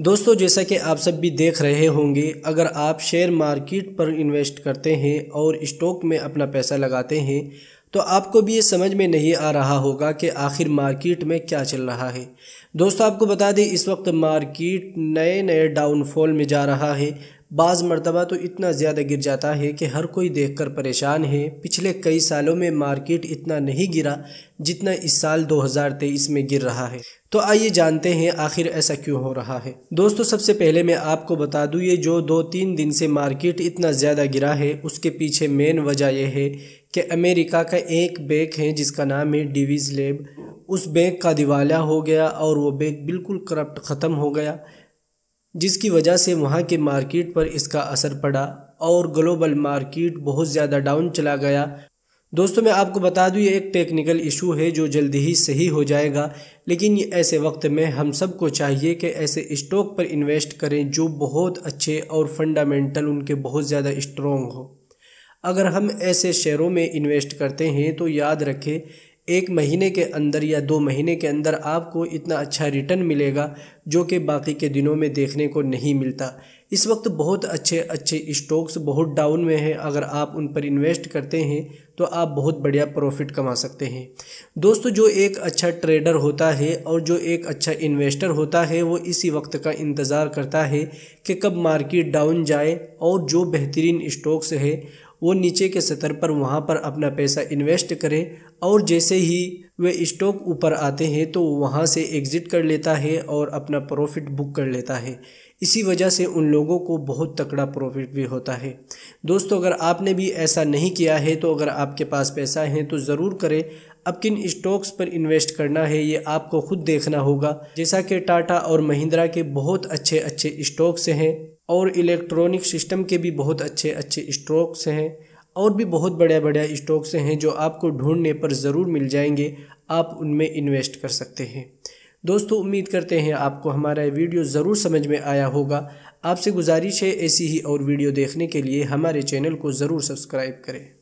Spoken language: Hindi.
दोस्तों जैसा कि आप सब भी देख रहे होंगे अगर आप शेयर मार्केट पर इन्वेस्ट करते हैं और स्टॉक में अपना पैसा लगाते हैं तो आपको भी ये समझ में नहीं आ रहा होगा कि आखिर मार्केट में क्या चल रहा है दोस्तों आपको बता दें इस वक्त मार्केट नए नए डाउनफॉल में जा रहा है बाज़ मरतबा तो इतना ज़्यादा गिर जाता है कि हर कोई देखकर परेशान है पिछले कई सालों में मार्केट इतना नहीं गिरा जितना इस साल 2023 में गिर रहा है तो आइए जानते हैं आखिर ऐसा क्यों हो रहा है दोस्तों सबसे पहले मैं आपको बता दूँ ये जो दो तीन दिन से मार्केट इतना ज़्यादा गिरा है उसके पीछे मेन वजह यह है कि अमेरिका का एक बैंक है जिसका नाम है डिवीज लेब उस बैंक का दिवाला हो गया और वो बैंक बिल्कुल करप्ट ख़त्म हो गया जिसकी वजह से वहाँ के मार्केट पर इसका असर पड़ा और ग्लोबल मार्केट बहुत ज़्यादा डाउन चला गया दोस्तों मैं आपको बता दूँ ये एक टेक्निकल इशू है जो जल्दी ही सही हो जाएगा लेकिन ये ऐसे वक्त में हम सबको चाहिए कि ऐसे स्टॉक पर इन्वेस्ट करें जो बहुत अच्छे और फंडामेंटल उनके बहुत ज़्यादा स्ट्रॉन्ग हो अगर हम ऐसे शेयरों में इन्वेस्ट करते हैं तो याद रखें एक महीने के अंदर या दो महीने के अंदर आपको इतना अच्छा रिटर्न मिलेगा जो कि बाकी के दिनों में देखने को नहीं मिलता इस वक्त बहुत अच्छे अच्छे स्टॉक्स बहुत डाउन में हैं अगर आप उन पर इन्वेस्ट करते हैं तो आप बहुत बढ़िया प्रॉफिट कमा सकते हैं दोस्तों जो एक अच्छा ट्रेडर होता है और जो एक अच्छा इन्वेस्टर होता है वो इसी वक्त का इंतज़ार करता है कि कब मार्केट डाउन जाए और जो बेहतरीन स्टॉक्स है वो नीचे के स्तर पर वहाँ पर अपना पैसा इन्वेस्ट करें और जैसे ही वे स्टॉक ऊपर आते हैं तो वहाँ से एग्ज़िट कर लेता है और अपना प्रॉफिट बुक कर लेता है इसी वजह से उन लोगों को बहुत तकड़ा प्रॉफिट भी होता है दोस्तों अगर आपने भी ऐसा नहीं किया है तो अगर आपके पास पैसा है तो ज़रूर करें अब किन स्टॉक्स पर इन्वेस्ट करना है ये आपको खुद देखना होगा जैसा कि टाटा और महिंद्रा के बहुत अच्छे अच्छे स्टॉक्स हैं और इलेक्ट्रॉनिक सिस्टम के भी बहुत अच्छे अच्छे स्ट्रोक्स हैं और भी बहुत बढ़िया बढ़िया स्टॉक्स हैं जो आपको ढूंढने पर ज़रूर मिल जाएंगे आप उनमें इन्वेस्ट कर सकते हैं दोस्तों उम्मीद करते हैं आपको हमारा वीडियो ज़रूर समझ में आया होगा आपसे गुजारिश है ऐसी ही और वीडियो देखने के लिए हमारे चैनल को ज़रूर सब्सक्राइब करें